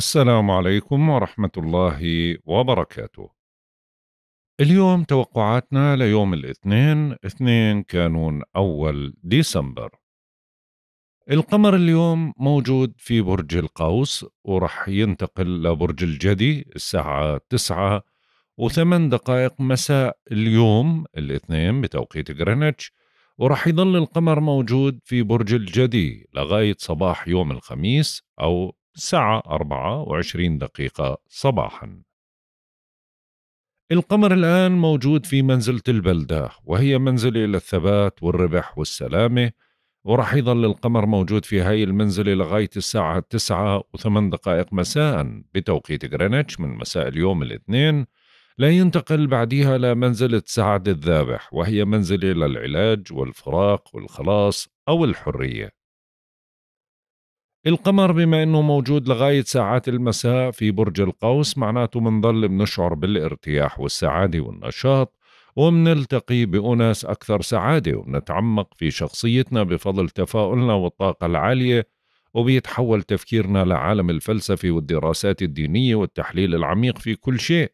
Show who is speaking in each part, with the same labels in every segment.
Speaker 1: السلام عليكم ورحمة الله وبركاته. اليوم توقعاتنا ليوم الاثنين اثنين كانون أول ديسمبر. القمر اليوم موجود في برج القوس ورح ينتقل لبرج الجدي الساعة تسعة وثمان دقائق مساء اليوم الاثنين بتوقيت غرينتش ورح يظل القمر موجود في برج الجدي لغاية صباح يوم الخميس أو الساعة 24 دقيقة صباحا القمر الآن موجود في منزلة البلدة وهي منزلة للثبات والربح والسلامة ورح يظل القمر موجود في هاي المنزلة لغاية الساعة 9 و8 دقائق مساء بتوقيت غرينتش من مساء اليوم الاثنين لا ينتقل بعدها لمنزلة سعد الذابح وهي منزلة للعلاج والفراق والخلاص أو الحرية القمر بما انه موجود لغايه ساعات المساء في برج القوس معناته بنضل بنشعر بالارتياح والسعاده والنشاط ومنلتقي بأناس أكثر سعادة وبنتعمق في شخصيتنا بفضل تفاؤلنا والطاقة العالية وبيتحول تفكيرنا لعالم الفلسفة والدراسات الدينية والتحليل العميق في كل شيء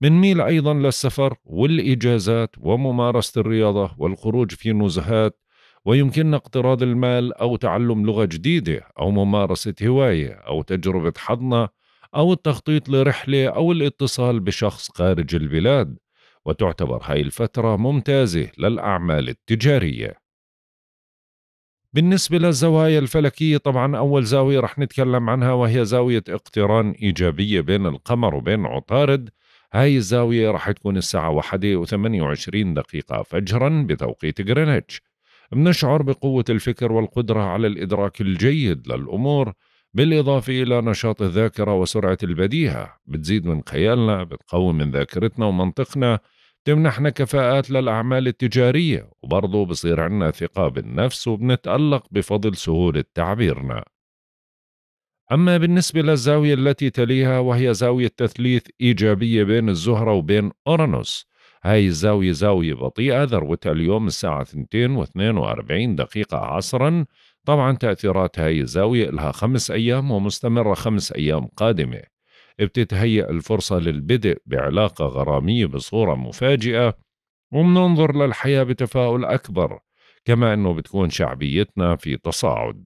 Speaker 1: بنميل أيضا للسفر والإجازات وممارسة الرياضة والخروج في نزهات ويمكننا اقتراض المال أو تعلم لغة جديدة أو ممارسة هواية أو تجربة حظنا أو التخطيط لرحلة أو الاتصال بشخص خارج البلاد وتعتبر هاي الفترة ممتازة للأعمال التجارية بالنسبة للزوايا الفلكية طبعا أول زاوية رح نتكلم عنها وهي زاوية اقتران إيجابية بين القمر وبين عطارد هاي الزاوية رح تكون الساعة 1 و28 دقيقة فجرا بتوقيت غرينتش بنشعر بقوة الفكر والقدرة على الإدراك الجيد للأمور بالإضافة إلى نشاط الذاكرة وسرعة البديهة بتزيد من خيالنا بتقوي من ذاكرتنا ومنطقنا تمنحنا كفاءات للأعمال التجارية وبرضه بصير عنا ثقة بالنفس وبنتألق بفضل سهولة تعبيرنا أما بالنسبة للزاوية التي تليها وهي زاوية تثليث إيجابية بين الزهرة وبين أورانوس هاي الزاوية زاوية بطيئة ذروتها اليوم الساعة 242 دقيقة عصرا طبعا تأثيرات هاي الزاوية لها خمس أيام ومستمرة خمس أيام قادمة بتتهيأ الفرصة للبدء بعلاقة غرامية بصورة مفاجئة ومننظر للحياة بتفاؤل أكبر كما أنه بتكون شعبيتنا في تصاعد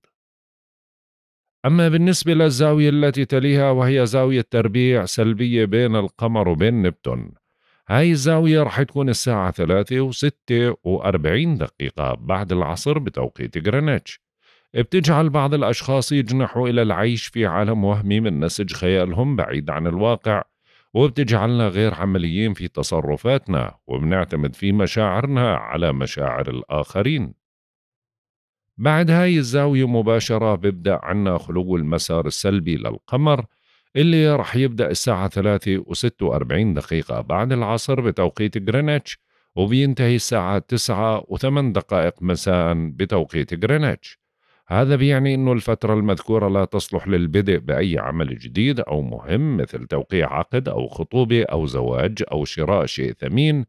Speaker 1: أما بالنسبة للزاوية التي تليها وهي زاوية تربيع سلبية بين القمر وبين نبتون هاي الزاوية رح تكون الساعة ثلاثة وستة وأربعين دقيقة بعد العصر بتوقيت غرينتش بتجعل بعض الأشخاص يجنحوا إلى العيش في عالم وهمي من نسج خيالهم بعيد عن الواقع وبتجعلنا غير عمليين في تصرفاتنا وبنعتمد في مشاعرنا على مشاعر الآخرين بعد هاي الزاوية مباشرة بيبدأ عنا خلو المسار السلبي للقمر اللي رح يبدأ الساعة 3 و46 دقيقة بعد العصر بتوقيت جرينتش وبينتهي الساعة 9 و8 دقائق مساء بتوقيت جرينتش هذا بيعني أنه الفترة المذكورة لا تصلح للبدء بأي عمل جديد أو مهم مثل توقيع عقد أو خطوبة أو زواج أو شراء شيء ثمين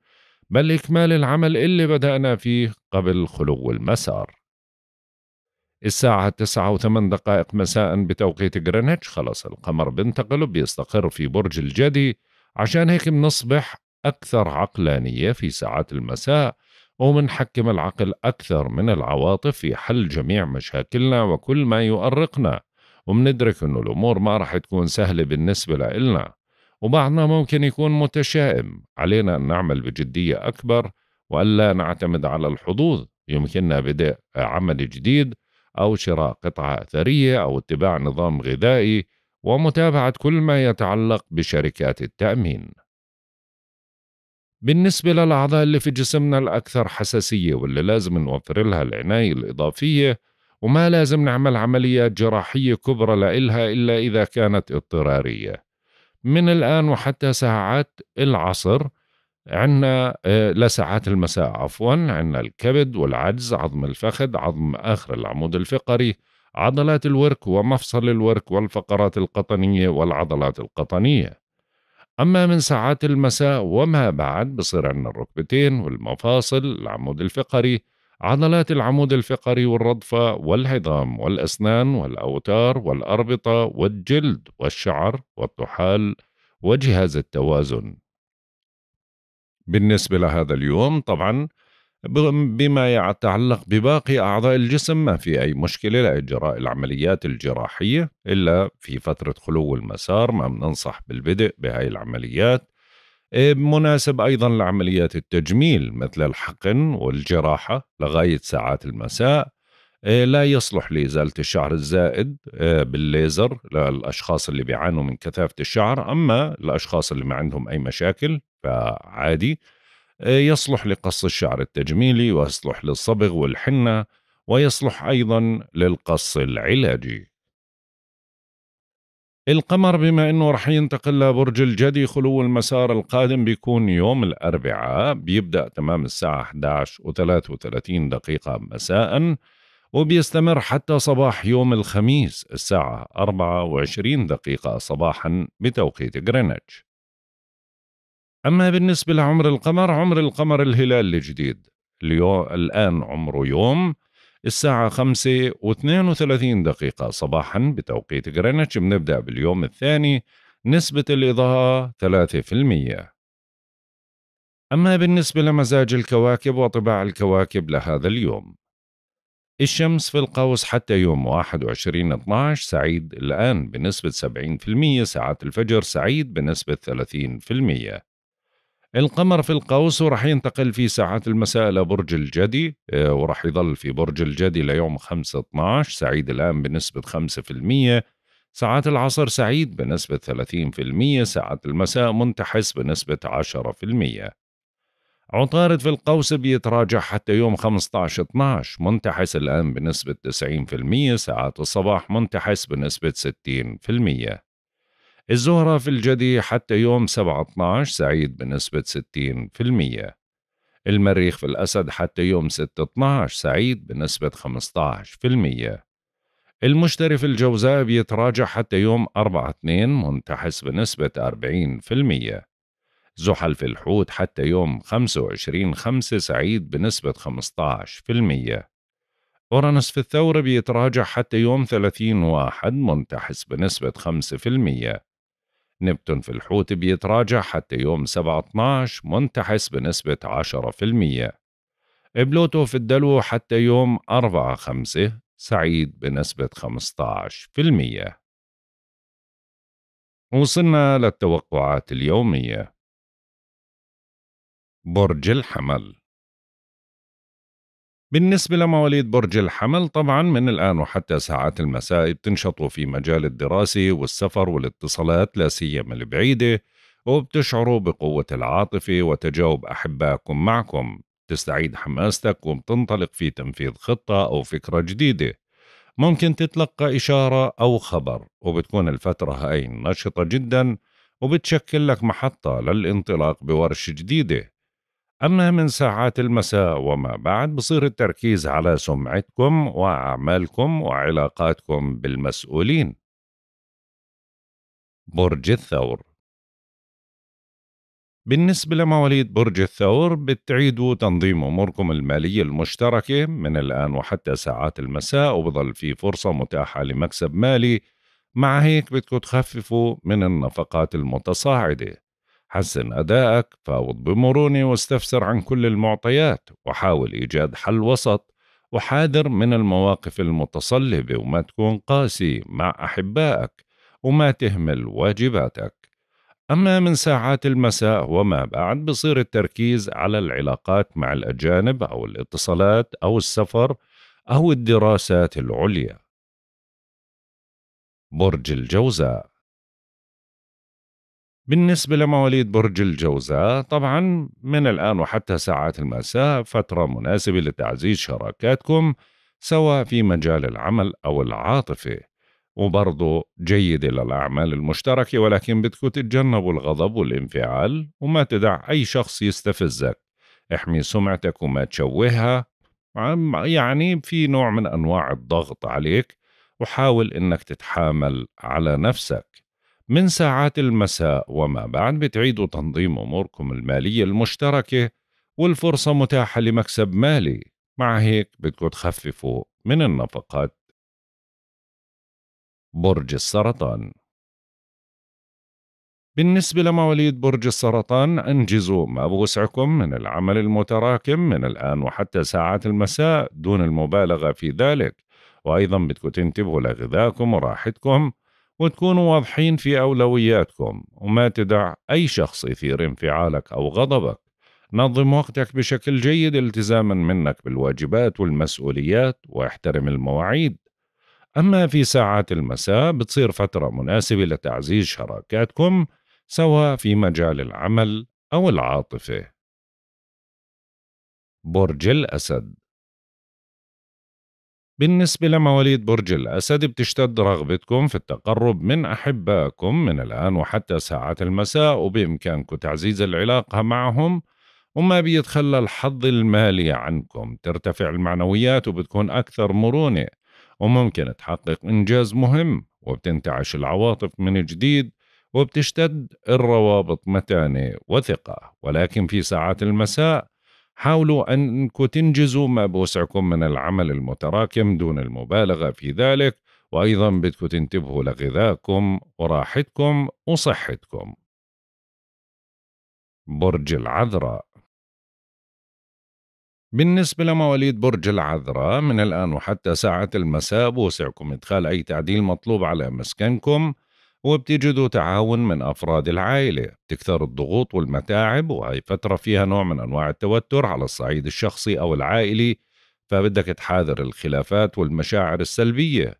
Speaker 1: بل إكمال العمل اللي بدأنا فيه قبل خلو المسار الساعة 9 و دقائق مساء بتوقيت غرينتش خلاص القمر بينتقل وبيستقر في برج الجدي عشان هيك بنصبح أكثر عقلانية في ساعات المساء ومنحكم العقل أكثر من العواطف في حل جميع مشاكلنا وكل ما يؤرقنا ومندرك أنه الأمور ما راح تكون سهلة بالنسبة لإلنا وبعضنا ممكن يكون متشائم علينا أن نعمل بجدية أكبر وألا نعتمد على الحظوظ يمكننا بدء عمل جديد أو شراء قطعة أثرية أو اتباع نظام غذائي ومتابعة كل ما يتعلق بشركات التأمين. بالنسبة للأعضاء اللي في جسمنا الأكثر حساسية واللي لازم نوفر لها العناية الإضافية وما لازم نعمل عمليات جراحية كبرى لإلها إلا إذا كانت اضطرارية. من الآن وحتى ساعات العصر عندنا آه، لساعات المساء عفوا عندنا الكبد والعجز عظم الفخذ عظم آخر العمود الفقري عضلات الورك ومفصل الورك والفقرات القطنية والعضلات القطنية أما من ساعات المساء وما بعد بصير عندنا الركبتين والمفاصل العمود الفقري عضلات العمود الفقري والرضفة والعظام والأسنان والأوتار والأربطة والجلد والشعر والطحال وجهاز التوازن بالنسبة لهذا اليوم طبعا بما يتعلق بباقي أعضاء الجسم ما في أي مشكلة لإجراء العمليات الجراحية إلا في فترة خلو المسار ما بننصح بالبدء بهاي العمليات إيه، مناسب أيضا لعمليات التجميل مثل الحقن والجراحة لغاية ساعات المساء إيه، لا يصلح لإزالة الشعر الزائد إيه، بالليزر للأشخاص اللي بيعانوا من كثافة الشعر أما الأشخاص اللي ما عندهم أي مشاكل فعادي آه، يصلح لقص الشعر التجميلي ويصلح للصبغ والحنة ويصلح أيضا للقص العلاجي القمر بما أنه رح ينتقل لبرج الجدي خلو المسار القادم بيكون يوم الأربعاء بيبدأ تمام الساعة 11 و 33 دقيقة مساء وبيستمر حتى صباح يوم الخميس الساعة 24 دقيقة صباحا بتوقيت غرينتش أما بالنسبة لعمر القمر عمر القمر الهلال الجديد اليوم الآن عمره يوم الساعة خمسة واثنين وثلاثين دقيقة صباحا بتوقيت غرينتش بنبدأ باليوم الثاني نسبة الإضاءة ثلاثة في المية أما بالنسبة لمزاج الكواكب وطباع الكواكب لهذا اليوم الشمس في القوس حتى يوم 21 12 سعيد الآن بنسبة 70% ساعات الفجر سعيد بنسبة 30% القمر في القوس وراح ينتقل في ساعات المساء لبرج الجدي آه، وراح يظل في برج الجدي ليوم 5 12 سعيد الآن بنسبة 5% ساعات العصر سعيد بنسبة 30% ساعات المساء منتحس بنسبة 10% عطارد في القوس بيتراجع حتى يوم 15 12 منتحس الآن بنسبة 90% ساعات الصباح منتحس بنسبة 60% الزهرة في الجدي حتى يوم 7/12 سعيد بنسبة 60% المريخ في الأسد حتى يوم 6/12 سعيد بنسبة 15% المشتري في الجوزاء بيتراجع حتى يوم 4/2 منتحس بنسبة 40% زحل في الحوت حتى يوم 25/5 سعيد بنسبة 15% أورانوس في الثورة بيتراجع حتى يوم 30 واحد منتحس بنسبة نبتون في الحوت بيتراجع حتى يوم 7/12 منتحس بنسبة 10% بلوتو في الدلو حتى يوم 4/5 سعيد بنسبة 15%
Speaker 2: وصلنا للتوقعات اليومية
Speaker 1: برج الحمل بالنسبة لمواليد برج الحمل طبعا من الآن وحتى ساعات المساء بتنشطوا في مجال الدراسة والسفر والاتصالات لا سيما البعيدة وبتشعروا بقوة العاطفة وتجاوب أحبائكم معكم تستعيد حماستك وبتنطلق في تنفيذ خطة أو فكرة جديدة ممكن تتلقى إشارة أو خبر وبتكون الفترة هاي نشطة جدا وبتشكل لك محطة للانطلاق بورش جديدة أما من ساعات المساء وما بعد بصير التركيز على سمعتكم وأعمالكم وعلاقاتكم بالمسؤولين برج الثور بالنسبة لمواليد برج الثور بتعيدوا تنظيم أموركم المالية المشتركة من الآن وحتى ساعات المساء وبضل في فرصة متاحة لمكسب مالي مع هيك بدكم تخففوا من النفقات المتصاعدة حسن أدائك فاوض بمرونة واستفسر عن كل المعطيات وحاول إيجاد حل وسط وحاذر من المواقف المتصلبة وما تكون قاسي مع أحبائك وما تهمل واجباتك أما من ساعات المساء وما بعد بصير التركيز على العلاقات مع الأجانب أو الاتصالات أو السفر أو الدراسات العليا برج الجوزاء بالنسبة لمواليد برج الجوزاء طبعا من الآن وحتى ساعات المساء فترة مناسبة لتعزيز شراكاتكم سواء في مجال العمل أو العاطفة وبرضه جيدة للأعمال المشتركة ولكن بدكم تتجنبوا الغضب والانفعال وما تدع أي شخص يستفزك احمي سمعتك وما تشوهها يعني في نوع من أنواع الضغط عليك وحاول إنك تتحامل على نفسك من ساعات المساء وما بعد بتعيدوا تنظيم أموركم المالية المشتركة والفرصة متاحة لمكسب مالي مع هيك بدكم تخففوا من النفقات برج السرطان بالنسبة لمواليد برج السرطان أنجزوا ما بوسعكم من العمل المتراكم من الآن وحتى ساعات المساء دون المبالغة في ذلك وأيضا بدكم تنتبهوا لغذائكم وراحتكم وتكونوا واضحين في أولوياتكم وما تدع أي شخص يثير انفعالك أو غضبك نظم وقتك بشكل جيد التزاما منك بالواجبات والمسؤوليات واحترم المواعيد أما في ساعات المساء بتصير فترة مناسبة لتعزيز شراكاتكم سواء في مجال العمل أو العاطفة
Speaker 2: برج الأسد
Speaker 1: بالنسبة لمواليد برج الأسد بتشتد رغبتكم في التقرب من أحبائكم من الآن وحتى ساعات المساء وبإمكانكم تعزيز العلاقة معهم وما بيتخلى الحظ المالي عنكم ترتفع المعنويات وبتكون أكثر مرونة وممكن تحقق إنجاز مهم وبتنتعش العواطف من جديد وبتشتد الروابط متانة وثقة ولكن في ساعات المساء حاولوا أنكم تنجزوا ما بوسعكم من العمل المتراكم دون المبالغة في ذلك وأيضا بدكم تنتبهوا لغذائكم وراحتكم وصحتكم برج
Speaker 2: العذراء
Speaker 1: بالنسبة لمواليد برج العذراء من الآن وحتى ساعة المساء بوسعكم إدخال أي تعديل مطلوب على مسكنكم وبتجدوا تعاون من أفراد العائلة تكثر الضغوط والمتاعب وهي فترة فيها نوع من أنواع التوتر على الصعيد الشخصي أو العائلي فبدك تحاذر الخلافات والمشاعر السلبية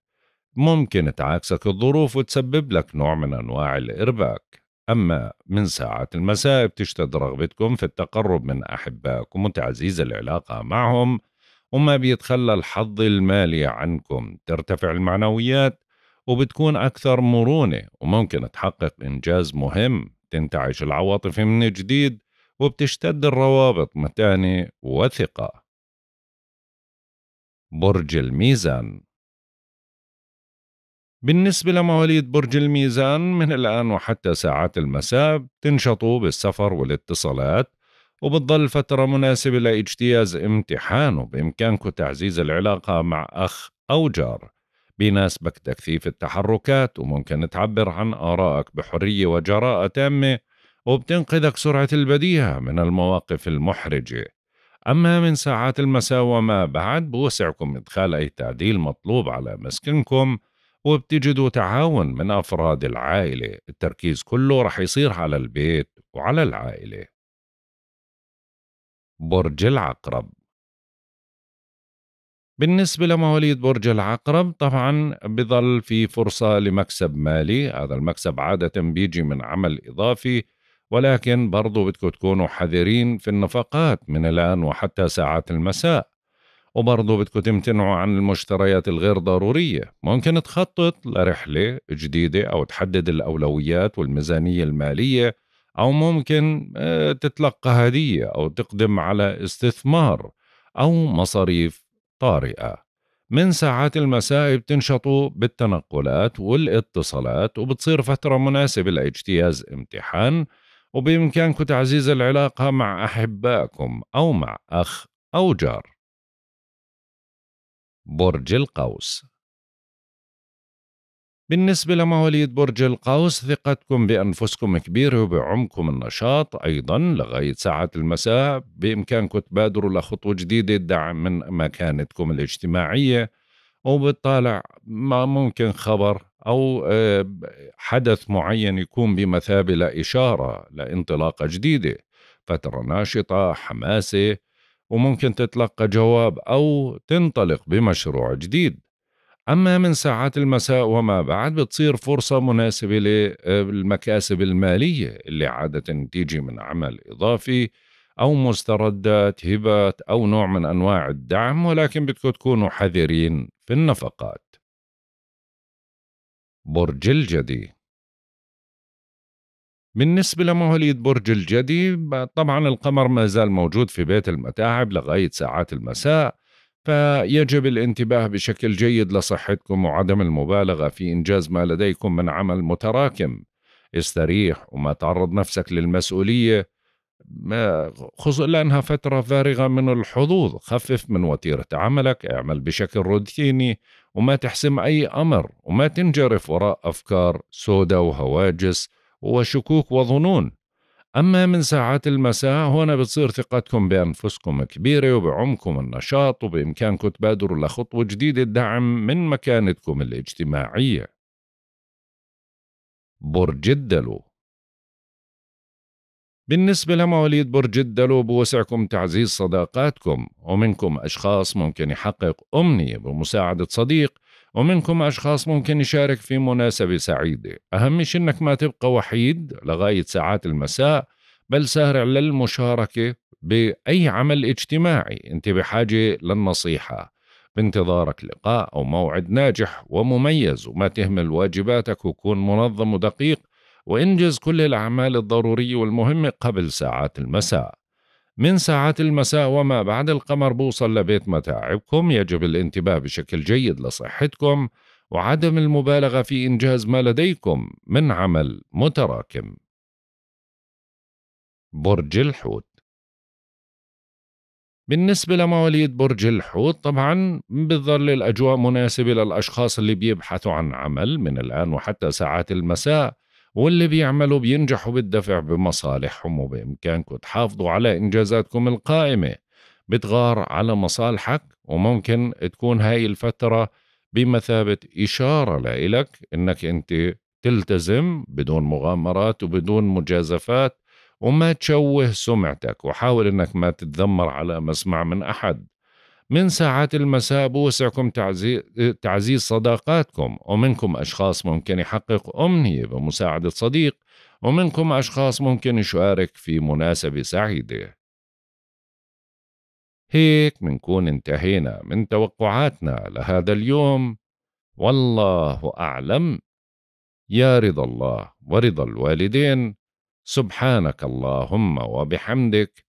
Speaker 1: ممكن تعاكسك الظروف وتسبب لك نوع من أنواع الإرباك أما من ساعات المساء بتشتد رغبتكم في التقرب من أحبائكم وتعزيز العلاقة معهم وما بيتخلى الحظ المالي عنكم ترتفع المعنويات وبتكون أكثر مرونة وممكن تحقق إنجاز مهم تنتعش العواطف من جديد وبتشتد الروابط متانة وثقة برج الميزان بالنسبة لمواليد برج الميزان من الآن وحتى ساعات المساء تنشطوا بالسفر والاتصالات وبتضل فترة مناسبة لاجتياز امتحان وبإمكانكم تعزيز العلاقة مع أخ أو جار بيناسبك تكثيف التحركات وممكن تعبر عن آرائك بحرية وجراءة تامة وبتنقذك سرعة البديهة من المواقف المحرجة أما من ساعات المساء وما بعد بوسعكم إدخال أي تعديل مطلوب على مسكنكم وبتجدوا تعاون من أفراد العائلة التركيز كله رح يصير على البيت وعلى العائلة برج العقرب بالنسبة لمواليد برج العقرب طبعا بظل في فرصة لمكسب مالي هذا المكسب عادة بيجي من عمل إضافي ولكن برضو بدكم تكونوا حذرين في النفقات من الآن وحتى ساعات المساء وبرضو بدكم تمتنعوا عن المشتريات الغير ضرورية ممكن تخطط لرحلة جديدة أو تحدد الأولويات والميزانية المالية أو ممكن آه، تتلقى هدية أو تقدم على استثمار أو مصاريف طارئة من ساعات المساء بتنشطوا بالتنقلات والاتصالات وبتصير فترة مناسبة لاجتياز امتحان وبإمكانكم تعزيز العلاقة مع أحبائكم أو مع أخ أو جار برج القوس بالنسبة لمواليد برج القوس ثقتكم بأنفسكم كبيرة وبعمقكم النشاط أيضا لغاية ساعات المساء بإمكانكم تبادروا لخطوة جديدة دعم من مكانتكم الاجتماعية وبالطالع ما ممكن خبر أو آه، حدث معين يكون بمثابة لإشارة لانطلاقة جديدة فترة ناشطة حماسة وممكن تتلقى جواب أو تنطلق بمشروع جديد أما من ساعات المساء وما بعد بتصير فرصة مناسبة للمكاسب المالية اللي عادة تيجي من عمل إضافي أو مستردات هبات أو نوع من أنواع الدعم ولكن بدكم تكونوا حذرين في النفقات برج الجدي بالنسبة لمواليد برج الجدي طبعا القمر ما زال موجود في بيت المتاعب لغاية ساعات المساء فيجب الانتباه بشكل جيد لصحتكم وعدم المبالغه في انجاز ما لديكم من عمل متراكم استريح وما تعرض نفسك للمسؤوليه خصوصا لأنها فترة فارغة من الحظوظ خفف من وتيرة عملك اعمل بشكل روتيني وما تحسم أي أمر وما تنجرف وراء أفكار سوداء وهواجس وشكوك وظنون أما من ساعات المساء هنا بتصير ثقتكم بأنفسكم كبيرة وبعمكم النشاط وبإمكانكم تبادروا لخطوة جديدة الدعم من مكانتكم الاجتماعية برج الدلو بالنسبة لمواليد برج الدلو بوسعكم تعزيز صداقاتكم ومنكم أشخاص ممكن يحقق أمنية بمساعدة صديق ومنكم أشخاص ممكن يشارك في مناسبة سعيدة أهم شيء أنك ما تبقى وحيد لغاية ساعات المساء بل سارع للمشاركة بأي عمل اجتماعي أنت بحاجة للنصيحة بانتظارك لقاء أو موعد ناجح ومميز وما تهمل واجباتك وكون منظم ودقيق وانجز كل الأعمال الضرورية والمهمة قبل ساعات المساء من ساعات المساء وما بعد القمر بوصل لبيت متاعبكم يجب الانتباه بشكل جيد لصحتكم وعدم المبالغة في إنجاز ما لديكم من عمل متراكم برج الحوت بالنسبة لمواليد برج الحوت طبعا بتظل الأجواء مناسبة للأشخاص اللي بيبحثوا عن عمل من الآن وحتى ساعات المساء واللي بيعملوا بينجحوا بالدفع بمصالحهم وبإمكانكم تحافظوا على إنجازاتكم القائمة بتغار على مصالحك وممكن تكون هاي الفترة بمثابة إشارة لإلك إنك أنت تلتزم بدون مغامرات وبدون مجازفات وما تشوه سمعتك وحاول إنك ما تتذمر على مسمع من أحد من ساعات المساء بوسعكم تعزيز صداقاتكم ومنكم أشخاص ممكن يحقق أمنية بمساعدة صديق ومنكم أشخاص ممكن يشارك في مناسبة سعيدة هيك منكون انتهينا من توقعاتنا لهذا اليوم والله أعلم يا رضا الله ورضا الوالدين سبحانك اللهم وبحمدك